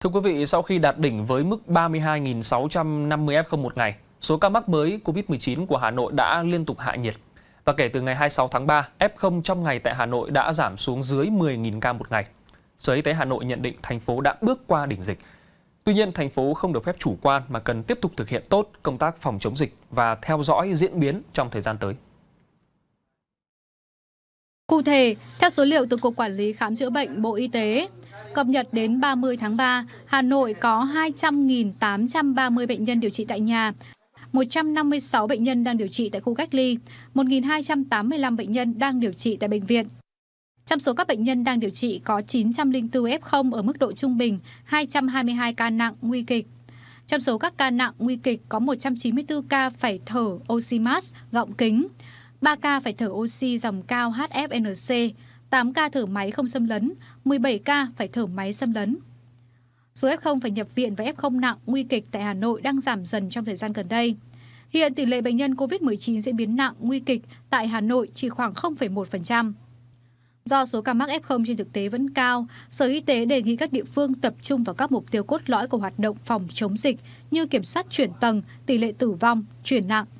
Thưa quý vị, sau khi đạt đỉnh với mức 32.650 F0 một ngày, số ca mắc mới COVID-19 của Hà Nội đã liên tục hạ nhiệt. Và kể từ ngày 26 tháng 3, F0 trong ngày tại Hà Nội đã giảm xuống dưới 10.000 ca một ngày. Sở Y tế Hà Nội nhận định thành phố đã bước qua đỉnh dịch. Tuy nhiên, thành phố không được phép chủ quan mà cần tiếp tục thực hiện tốt công tác phòng chống dịch và theo dõi diễn biến trong thời gian tới. Cụ thể, theo số liệu từ Cục Quản lý Khám chữa bệnh Bộ Y tế, Cập nhật đến 30 tháng 3, Hà Nội có 200.830 bệnh nhân điều trị tại nhà, 156 bệnh nhân đang điều trị tại khu cách ly, 1.285 bệnh nhân đang điều trị tại bệnh viện. Trong số các bệnh nhân đang điều trị có 904 F0 ở mức độ trung bình, 222 ca nặng nguy kịch. Trong số các ca nặng nguy kịch có 194 ca phải thở oxy mask, gọng kính, 3 ca phải thở oxy dòng cao HFNC, 8 ca thở máy không xâm lấn, 17 ca phải thở máy xâm lấn. Số F0 phải nhập viện và F0 nặng nguy kịch tại Hà Nội đang giảm dần trong thời gian gần đây. Hiện tỷ lệ bệnh nhân COVID-19 diễn biến nặng nguy kịch tại Hà Nội chỉ khoảng 0,1%. Do số ca mắc F0 trên thực tế vẫn cao, Sở Y tế đề nghị các địa phương tập trung vào các mục tiêu cốt lõi của hoạt động phòng chống dịch như kiểm soát chuyển tầng, tỷ lệ tử vong, chuyển nặng,